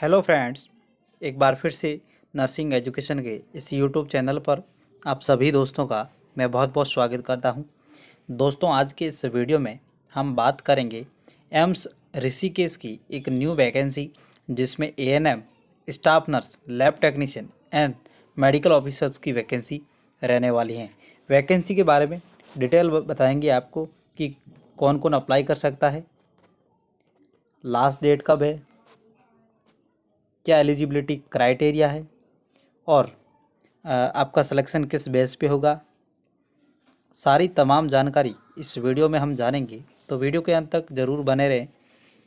hello friends एक बार फिर से नर्सिंग एजुकेशन के इस यूट्यूब चैनल पर आप सभी दोस्तों का मैं बहुत बहुत स्वागत करता हूं दोस्तों आज के इस वीडियो में हम बात करेंगे एम्स ऋषिकेश की एक न्यू वैकेंसी जिसमें ANM staff nurse lab technician and medical officers की वैकेंसी रहने वाली हैं वैकेंसी के बारे में डिटेल बताएँगे आपको कि कौन कौन अप्लाई कर सकता है लास्ट डेट कब है क्या एलिजिबिलिटी क्राइटेरिया है और आपका सिलेक्शन किस बेस पे होगा सारी तमाम जानकारी इस वीडियो में हम जानेंगे तो वीडियो के अंत तक ज़रूर बने रहें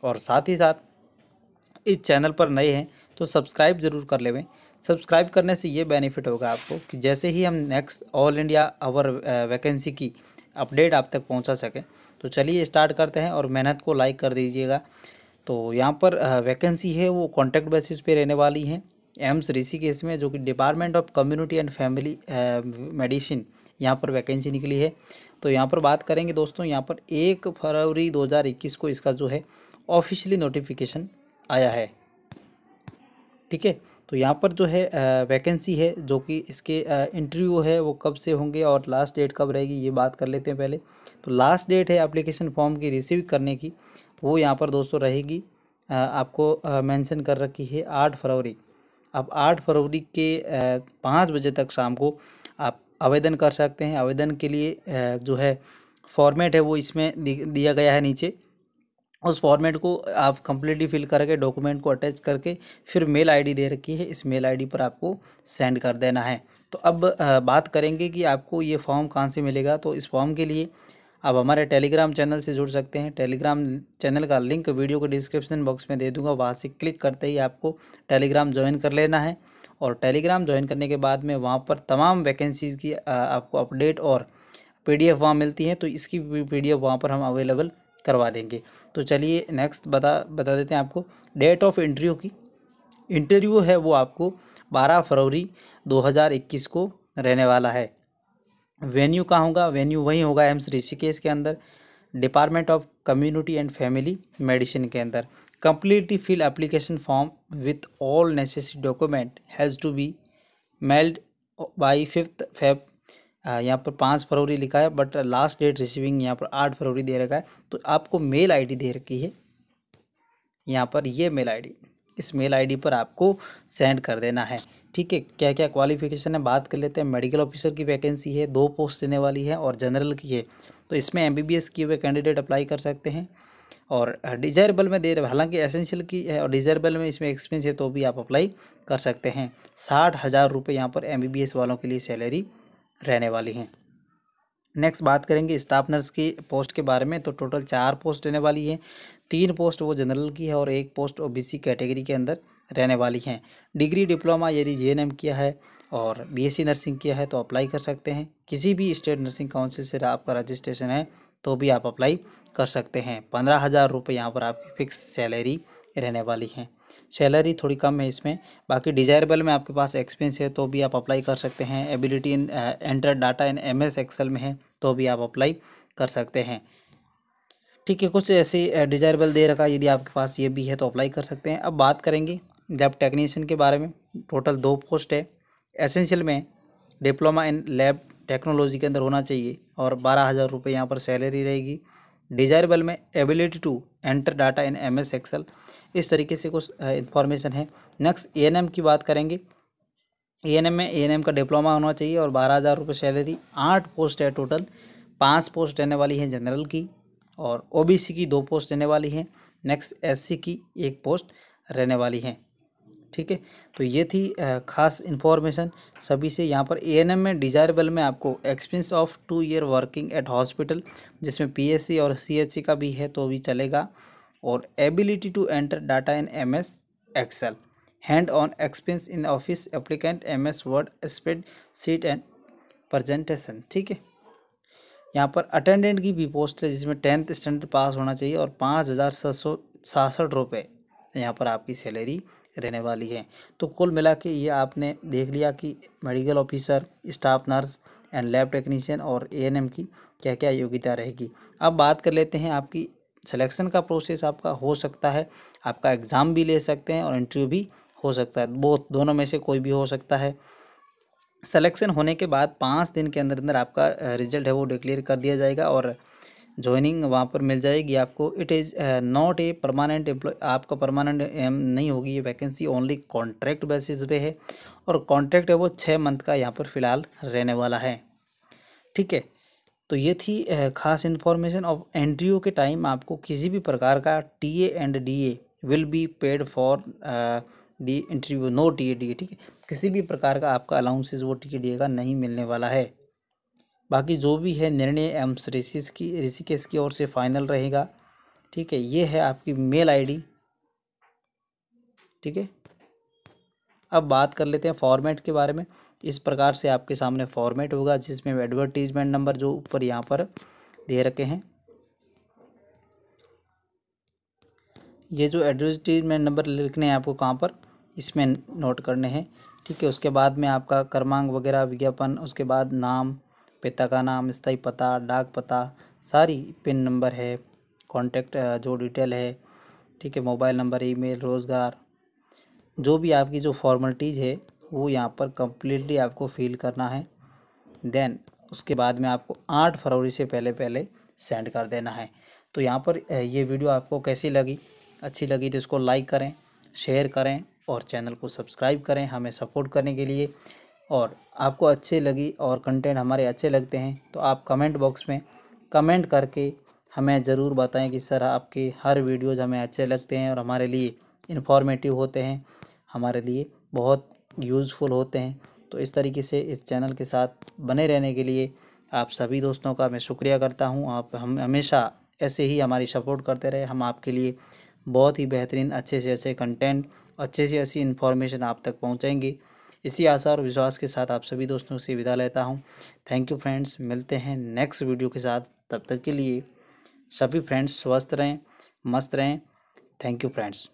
और साथ ही साथ इस चैनल पर नए हैं तो सब्सक्राइब ज़रूर कर लेवें सब्सक्राइब करने से ये बेनिफिट होगा आपको कि जैसे ही हम next all India our vacancy की अपडेट आप तक पहुंचा सकें तो चलिए स्टार्ट करते हैं और मेहनत को लाइक कर दीजिएगा तो यहाँ पर वैकेंसी है वो कॉन्ट्रैक्ट बेसिस पे रहने वाली हैं एम्स ऋषिकेश में जो कि department of community and family medicine यहाँ पर वैकेंसी निकली है तो यहाँ पर बात करेंगे दोस्तों यहाँ पर एक फरवरी 2021 को इसका जो है ऑफिशियली नोटिफिकेशन आया है ठीक है तो यहाँ पर जो है वैकेंसी है जो कि इसके इंटरव्यू है वो कब से होंगे और लास्ट डेट कब रहेगी ये बात कर लेते हैं पहले तो लास्ट डेट है एप्लीकेशन फॉर्म की रिसीव करने की वो यहाँ पर दोस्तों रहेगी आपको मेंशन कर रखी है आठ फरवरी आप आठ फरवरी के पाँच बजे तक शाम को आप आवेदन कर सकते हैं आवेदन के लिए जो है फॉर्मेट है वो इसमें दिया गया है नीचे उस फॉर्मेट को आप कम्प्लीटली फिल करके डॉक्यूमेंट को अटैच करके फिर मेल आईडी दे रखी है इस मेल आईडी पर आपको सेंड कर देना है तो अब बात करेंगे कि आपको ये फॉर्म कहाँ से मिलेगा तो इस फॉर्म के लिए आप हमारे टेलीग्राम चैनल से जुड़ सकते हैं टेलीग्राम चैनल का लिंक वीडियो के डिस्क्रिप्शन बॉक्स में दे दूंगा वहाँ से क्लिक करते ही आपको टेलीग्राम ज्वाइन कर लेना है और टेलीग्राम ज्वाइन करने के बाद में वहाँ पर तमाम वैकेंसीज़ की आपको अपडेट और पी डी वहाँ मिलती हैं तो इसकी भी पी डी वहाँ पर हम अवेलेबल करवा देंगे तो चलिए नेक्स्ट बता बता देते हैं आपको डेट ऑफ इंटरव्यू की इंटरव्यू है वो आपको 12 फरवरी 2021 को रहने वाला है वेन्यू कहाँ होगा वेन्यू वहीं होगा एम्स ऋषिकेश के अंदर department of community and family medicine के अंदर completely fill application form with all necessary document has to be mailed by fifth Feb यहाँ पर पाँच फरवरी लिखा है बट लास्ट डेट रिसीविंग यहाँ पर आठ फरवरी दे रखा है तो आपको मेल आईडी दे रखी है यहाँ पर ये मेल आईडी इस मेल आईडी पर आपको सेंड कर देना है ठीक है क्या क्या क्वालिफिकेशन है बात कर लेते हैं मेडिकल ऑफिसर की वैकेंसी है दो पोस्ट देने वाली है और जनरल की है तो इसमें एम किए हुए कैंडिडेट अप्लाई कर सकते हैं और डिजायरेबल में दे रहे हालांकि एसेंशियल की है और डिजायरेबल में इसमें एक्सपीरियंस है तो भी आप अप्लाई कर सकते हैं साठ हज़ार रुपये यहाँ पर एम वालों के लिए सैलरी रहने वाली हैं नेक्स्ट बात करेंगे स्टाफ नर्स की पोस्ट के बारे में तो टोटल चार पोस्ट रहने वाली है तीन पोस्ट वो जनरल की है और एक पोस्ट ओबीसी कैटेगरी के अंदर रहने वाली हैं डिग्री डिप्लोमा यदि जे किया है और बीएससी नर्सिंग किया है तो अप्लाई कर सकते हैं किसी भी स्टेट नर्सिंग काउंसिल से आपका रजिस्ट्रेशन है तो भी आप अप्लाई कर सकते हैं पंद्रह हज़ार रुपये यहाँ पर आपकी फ़िक्स सैलरी रहने वाली हैं सैलरी थोड़ी कम है इसमें बाकी डिज़ायरेबल में आपके पास एक्सपीरियंस है तो भी आप अप्लाई कर सकते हैं ability in enter data in M S में है तो भी आप अप्लाई कर सकते हैं ठीक है कुछ ऐसी डिज़ायरेबल दे रखा यदि आपके पास ये भी है तो अप्लाई कर सकते हैं अब बात करेंगे लैब टेक्नीशियन के बारे में टोटल दो पोस्ट है एसेंशियल में डिप्लोमा इन लैब टेक्नोलॉजी के अंदर होना चाहिए और बारह हज़ार रुपये यहाँ पर सैलरी रहेगी डिजायरेबल में ability to enter data in M S excel इस तरीके से कुछ इंफॉर्मेशन है नेक्स्ट ए एन एम की बात करेंगे ए एन एम में ए एन एम का डिप्लोमा होना चाहिए और बारह हज़ार रुपये सैलरी आठ पोस्ट है टोटल पाँच पोस्ट रहने वाली हैं जनरल की और ओ बी सी की दो पोस्ट रहने वाली हैं नेक्स्ट एस सी की एक पोस्ट रहने वाली है ठीक है तो ये थी खास इन्फॉर्मेशन सभी से यहाँ पर एएनएम में डिजायरेबल में आपको experience of two year working at hospital जिसमें पीएससी और सीएचसी का भी है तो भी चलेगा और ability to enter data in MS excel hand on experience in office applicant MS word spreadsheet and presentation ठीक है यहाँ पर अटेंडेंट की भी पोस्ट है जिसमें टेंथ स्टैंडर्ड पास होना चाहिए और पाँच हज़ार सात सौ छियासठ रुपये यहाँ पर आपकी सैलरी रहने वाली है तो कुल मिला के ये आपने देख लिया कि medical officer staff nurse and lab technician और एएनएम की क्या क्या योग्यता रहेगी अब बात कर लेते हैं आपकी सिलेक्शन का प्रोसेस आपका हो सकता है आपका एग्ज़ाम भी ले सकते हैं और इंटरव्यू भी हो सकता है बोथ दोनों में से कोई भी हो सकता है सिलेक्शन होने के बाद पाँच दिन के अंदर अंदर आपका रिजल्ट है वो डिक्लेयर कर दिया जाएगा और ज्वाइनिंग वहाँ पर मिल जाएगी आपको it is not a permanent employ आपका परमानेंट एम um, नहीं होगी ये वैकेंसी ओनली कॉन्ट्रैक्ट बेसिस पे है और कॉन्ट्रैक्ट है वो छः मंथ का यहाँ पर फ़िलहाल रहने वाला है ठीक है तो ये थी uh, खास इन्फॉर्मेशन ऑफ एंट्री के टाइम आपको किसी भी प्रकार का T and D will be paid for the interview no T A D A ठीक है किसी भी प्रकार का आपका अलाउंसेज वो टी ए डी ए का नहीं मिलने वाला है बाकी जो भी है निर्णय एम्स ऋषिस की ऋषिकेश की ओर से फाइनल रहेगा ठीक है ये है आपकी मेल आईडी ठीक है अब बात कर लेते हैं फॉर्मेट के बारे में इस प्रकार से आपके सामने फॉर्मेट होगा जिसमें एडवर्टीजमेंट नंबर जो ऊपर यहाँ पर दे रखे हैं ये जो एडवर्टीजमेंट नंबर लिखने हैं आपको कहाँ पर इसमें नोट करने हैं ठीक है उसके बाद में आपका क्रमांक वगैरह विज्ञापन उसके बाद नाम पिता का नाम स्थाई पता डाक पता सारी पिन नंबर है कॉन्टैक्ट जो डिटेल है ठीक है मोबाइल नंबर ईमेल रोज़गार जो भी आपकी जो फॉर्मेलिटीज़ है वो यहाँ पर कम्प्लीटली आपको फिल करना है देन उसके बाद में आपको आठ फरवरी से पहले पहले सेंड कर देना है तो यहाँ पर ये वीडियो आपको कैसी लगी अच्छी लगी तो इसको लाइक करें शेयर करें और चैनल को सब्सक्राइब करें हमें सपोर्ट करने के लिए और आपको अच्छे लगी और कंटेंट हमारे अच्छे लगते हैं तो आप कमेंट बॉक्स में कमेंट करके हमें ज़रूर बताएं कि सर आपके हर वीडियोज़ हमें अच्छे लगते हैं और हमारे लिए इन्फॉर्मेटिव होते हैं हमारे लिए बहुत यूज़फुल होते हैं तो इस तरीके से इस चैनल के साथ बने रहने के लिए आप सभी दोस्तों का मैं शुक्रिया करता हूँ आप हम हमेशा ऐसे ही हमारी सपोर्ट करते रहे हम आपके लिए बहुत ही बेहतरीन अच्छे से अच्छे कंटेंट अच्छे से अच्छी इन्फॉर्मेशन आप तक पहुँचाएंगे इसी आशा और विश्वास के साथ आप सभी दोस्तों से विदा लेता हूँ थैंक यू फ्रेंड्स मिलते हैं नेक्स्ट वीडियो के साथ तब तक के लिए सभी फ्रेंड्स स्वस्थ रहें मस्त रहें थैंक यू फ्रेंड्स